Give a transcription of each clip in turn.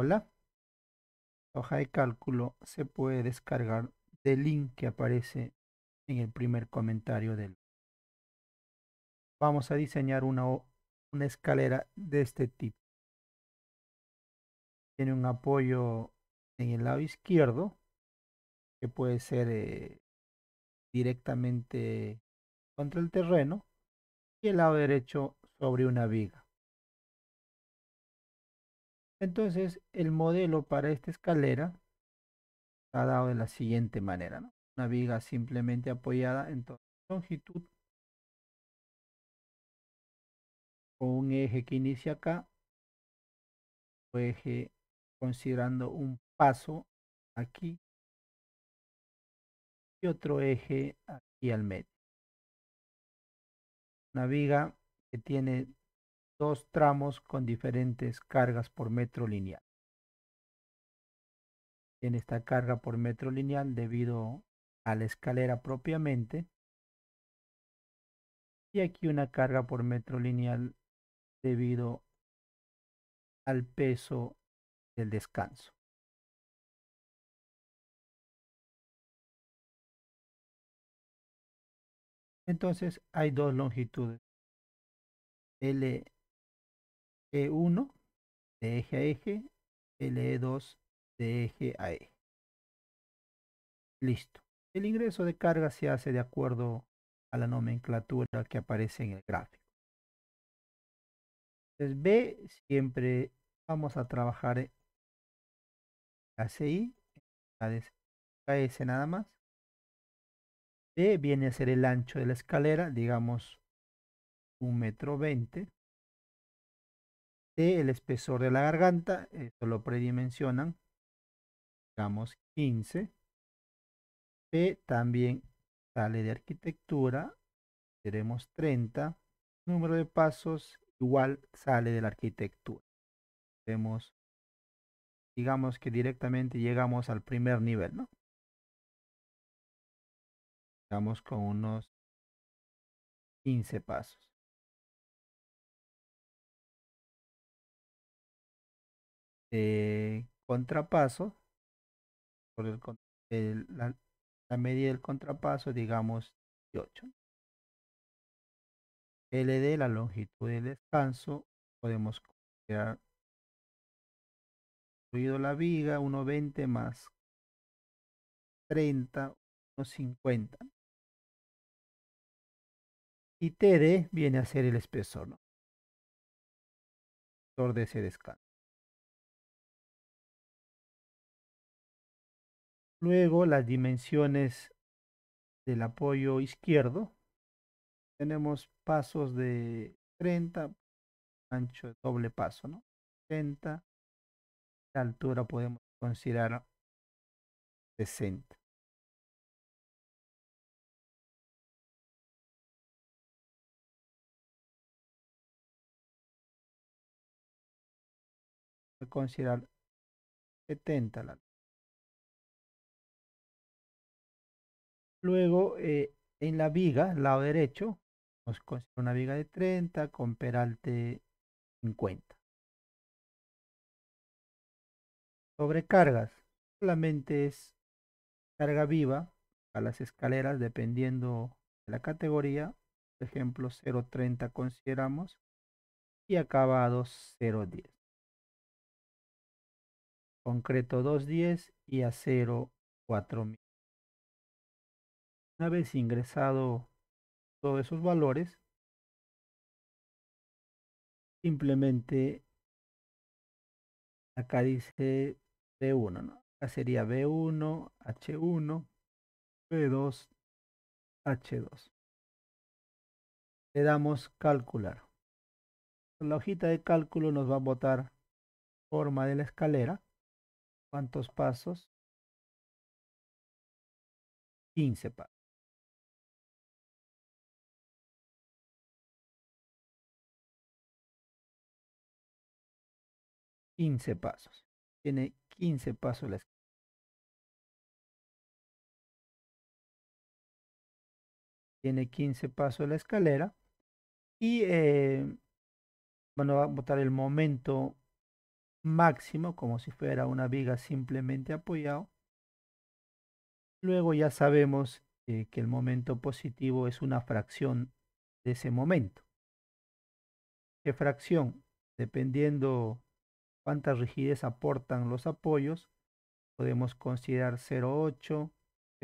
Hola. Hoja de cálculo se puede descargar del link que aparece en el primer comentario del. Vamos a diseñar una, una escalera de este tipo. Tiene un apoyo en el lado izquierdo que puede ser eh, directamente contra el terreno y el lado derecho sobre una viga. Entonces, el modelo para esta escalera está dado de la siguiente manera. Una viga simplemente apoyada en toda longitud con un eje que inicia acá, o eje considerando un paso aquí y otro eje aquí al medio. Una viga que tiene dos tramos con diferentes cargas por metro lineal. En esta carga por metro lineal debido a la escalera propiamente. Y aquí una carga por metro lineal debido al peso del descanso. Entonces hay dos longitudes. L e1 de eje a eje, l 2 e de eje a eje. Listo. El ingreso de carga se hace de acuerdo a la nomenclatura que aparece en el gráfico. Entonces B siempre vamos a trabajar ACI, KS nada más. B viene a ser el ancho de la escalera, digamos un metro veinte. Este, el espesor de la garganta, esto lo predimensionan, digamos 15. P eh, también sale de arquitectura, tenemos 30. Número de pasos igual sale de la arquitectura. digamos que directamente llegamos al primer nivel, ¿no? Estamos con unos 15 pasos. de este, contrapaso, por el, la, media medida del contrapaso, digamos 18. LD, la longitud del descanso, podemos considerar incluido la viga, 1.20 más 30, 1.50. Y TD viene a ser el espesor, ¿no? de ese descanso. Luego las dimensiones del apoyo izquierdo. Tenemos pasos de 30, ancho de doble paso, ¿no? 30. La altura podemos considerar 60. Considerar 70 la Luego, eh, en la viga, lado derecho, nos considera una viga de 30 con peralte 50. Sobrecargas. Solamente es carga viva a las escaleras dependiendo de la categoría. Por ejemplo, 0.30 consideramos y acabado 0.10. Concreto 2.10 y acero 4.000. Una vez ingresado todos esos valores, simplemente acá dice B1, ¿no? Acá sería B1, H1, B2, H2. Le damos calcular. La hojita de cálculo nos va a botar forma de la escalera. ¿Cuántos pasos? 15 pasos. 15 pasos. Tiene 15 pasos la escalera. Tiene 15 pasos la escalera. Y eh, bueno, va a botar el momento máximo, como si fuera una viga simplemente apoyado. Luego ya sabemos eh, que el momento positivo es una fracción de ese momento. ¿Qué fracción? Dependiendo cuánta rigidez aportan los apoyos, podemos considerar 0,8,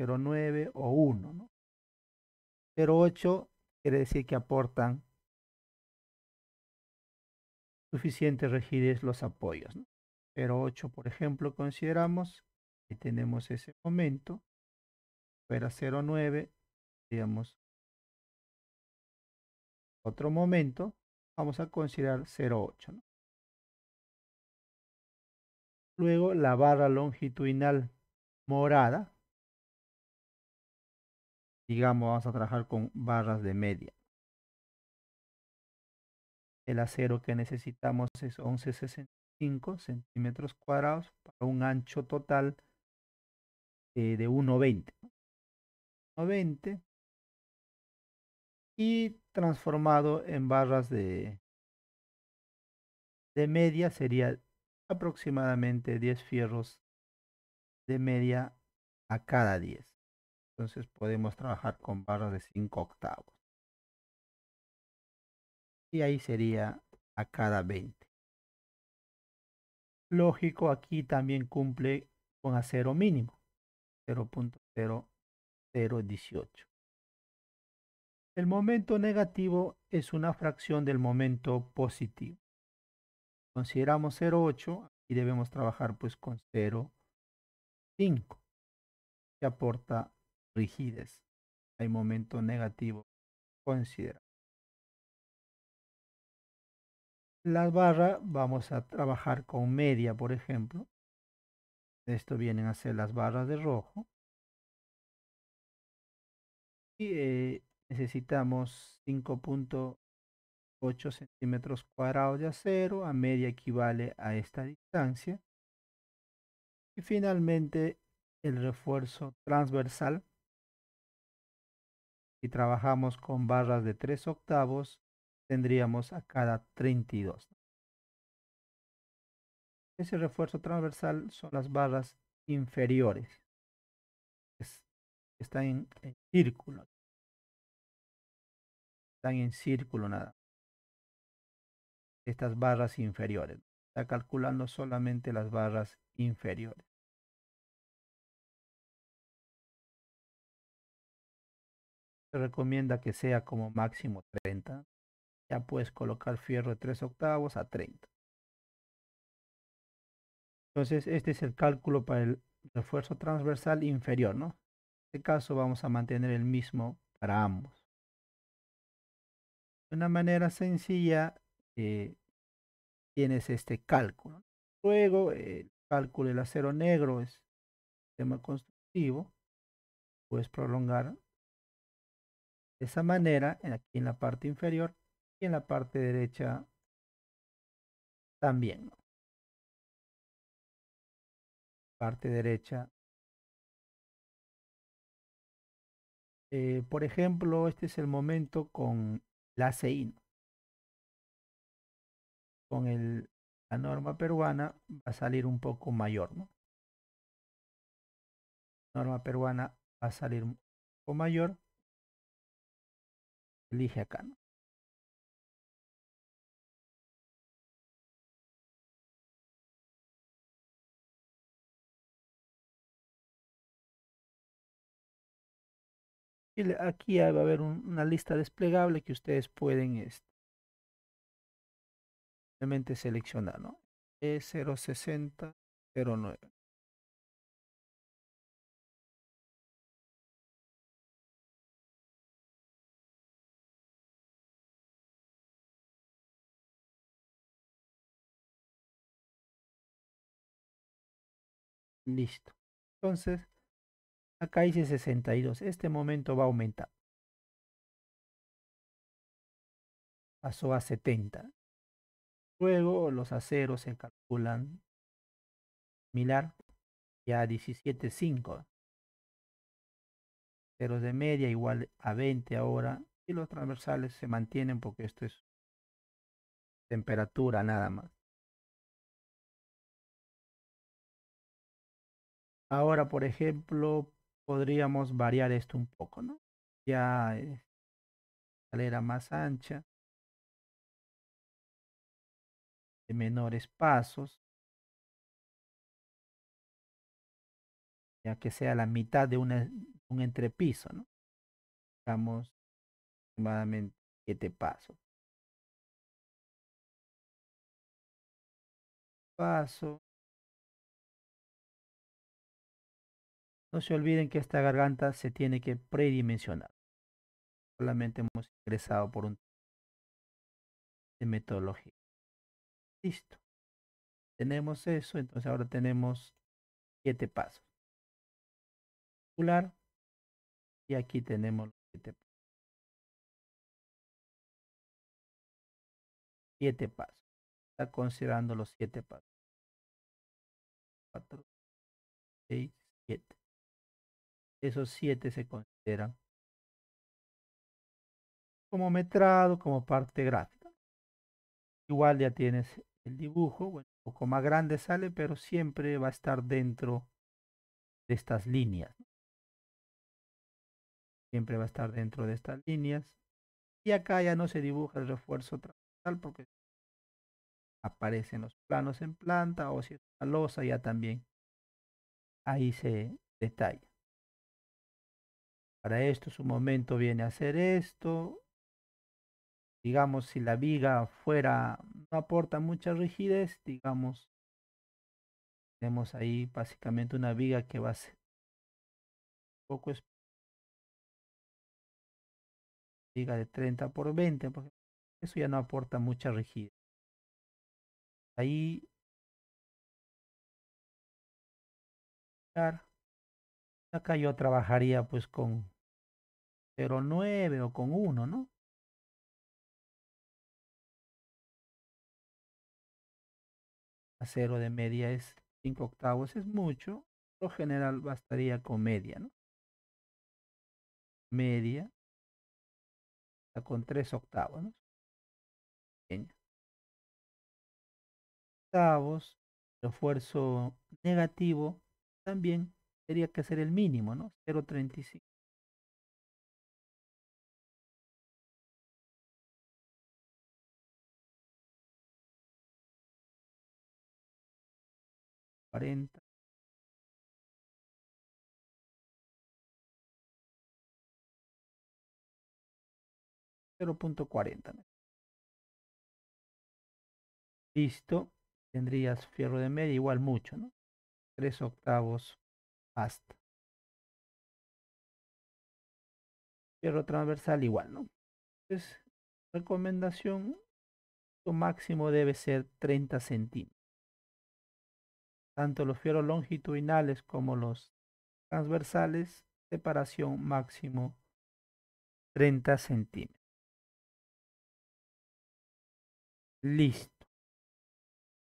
0,9 o 1. ¿no? 0,8 quiere decir que aportan suficiente rigidez los apoyos. ¿no? 0,8, por ejemplo, consideramos que tenemos ese momento. Fuera 0,9, digamos, otro momento, vamos a considerar 0,8. ¿no? Luego la barra longitudinal morada. Digamos, vamos a trabajar con barras de media. El acero que necesitamos es 11.65 centímetros cuadrados para un ancho total eh, de, 1.20. 1.20 y transformado en barras de, de media sería aproximadamente 10 fierros de media a cada 10. Entonces podemos trabajar con barras de 5 octavos. Y ahí sería a cada 20. Lógico, aquí también cumple con acero mínimo. 0.0018. El momento negativo es una fracción del momento positivo. Consideramos 0,8 y debemos trabajar pues con 0,5 que aporta rigidez. Hay momento negativo considerado. Las barras vamos a trabajar con media, por ejemplo. Esto vienen a ser las barras de rojo. Y eh, necesitamos 5. 8 centímetros cuadrados de acero, a media equivale a esta distancia. Y finalmente el refuerzo transversal. Si trabajamos con barras de 3 octavos, tendríamos a cada 32. Ese refuerzo transversal son las barras inferiores. están en, círculo. Están en círculo nada estas barras inferiores. Está calculando solamente las barras inferiores. Se recomienda que sea como máximo 30. Ya puedes colocar fierro de 3 octavos a 30. Entonces este es el cálculo para el refuerzo transversal inferior, ¿no? En este caso vamos a mantener el mismo para ambos. De una manera sencilla eh, tienes este cálculo. Luego, el cálculo del acero negro es tema constructivo. Puedes prolongar de esa manera, aquí en la parte inferior y en la parte derecha también. Parte derecha. Eh, por ejemplo, este es el momento con la aceína con el, la norma peruana va a salir un poco mayor, ¿no? Norma peruana va a salir un poco mayor. Elige acá, y Aquí va a haber una lista desplegable que ustedes pueden este, simplemente seleccionar, ¿no? E06009. Listo. Entonces, acá hice 62. Este momento va a aumentar. Pasó a 70. Luego los aceros se calculan similar ya 17.5. Ceros de media igual a 20 ahora. Y los transversales se mantienen porque esto es temperatura nada más. Ahora, por ejemplo, podríamos variar esto un poco, ¿no? Ya eh, escalera más ancha. de menores pasos, ya que sea la mitad de un entrepiso, ¿no? Estamos aproximadamente siete pasos. Paso. No se olviden que esta garganta se tiene que predimensionar. Solamente hemos ingresado por un de metodología. Listo. Tenemos eso, entonces ahora tenemos siete pasos. Y aquí tenemos los siete pasos. Siete pasos. Está considerando los siete pasos. Cuatro. Seis. Siete. Esos siete se consideran como metrado, como parte gráfica. Igual ya tienes el dibujo, bueno, un poco más grande sale, pero siempre va a estar dentro de estas líneas. Siempre va a estar dentro de estas líneas. Y acá ya no se dibuja el refuerzo transversal porque aparecen los planos en planta o si es una losa ya también ahí se detalla. Para esto su momento viene a hacer esto, digamos, si la viga fuera, no aporta mucha rigidez, digamos, tenemos ahí básicamente una viga que va a ser un poco es viga de 30 por 20, porque eso ya no aporta mucha rigidez. Ahí acá yo trabajaría pues con 0.9 o con 1, ¿no? cero de media es 5 octavos, es mucho. lo general bastaría con media, Media con 3 octavos, Octavos, el esfuerzo negativo también tendría que ser el mínimo, ¿no? 0.35 0.40 listo tendrías fierro de media igual mucho no 3 octavos hasta fierro transversal igual no entonces recomendación máximo debe ser 30 centímetros tanto los fieros longitudinales como los transversales, separación máximo 30 centímetros. Listo.